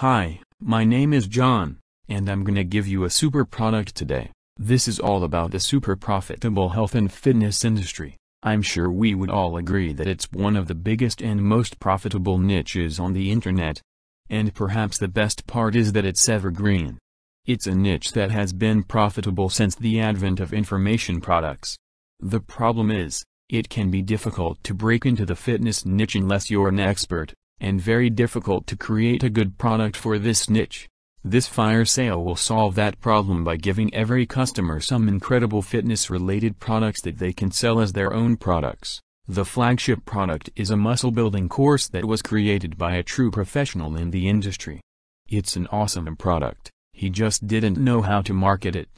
Hi, my name is John, and I'm gonna give you a super product today. This is all about the super profitable health and fitness industry. I'm sure we would all agree that it's one of the biggest and most profitable niches on the internet. And perhaps the best part is that it's evergreen. It's a niche that has been profitable since the advent of information products. The problem is, it can be difficult to break into the fitness niche unless you're an expert and very difficult to create a good product for this niche. This fire sale will solve that problem by giving every customer some incredible fitness-related products that they can sell as their own products. The flagship product is a muscle-building course that was created by a true professional in the industry. It's an awesome product, he just didn't know how to market it.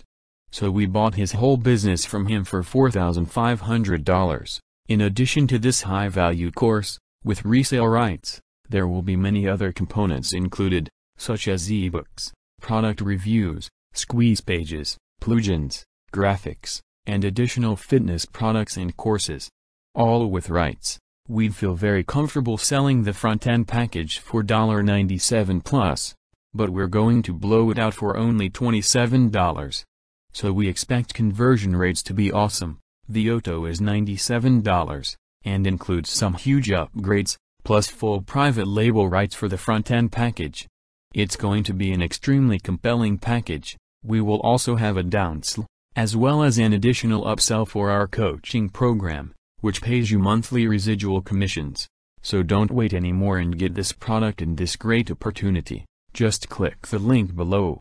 So we bought his whole business from him for $4,500. In addition to this high-value course, with resale rights, there will be many other components included, such as ebooks, product reviews, squeeze pages, plugins, graphics, and additional fitness products and courses. All with rights. We'd feel very comfortable selling the front-end package for $97 plus, but we're going to blow it out for only $27. So we expect conversion rates to be awesome. The Oto is $97, and includes some huge upgrades, plus full private label rights for the front-end package. It's going to be an extremely compelling package. We will also have a downsell, as well as an additional upsell for our coaching program, which pays you monthly residual commissions. So don't wait anymore and get this product and this great opportunity. Just click the link below.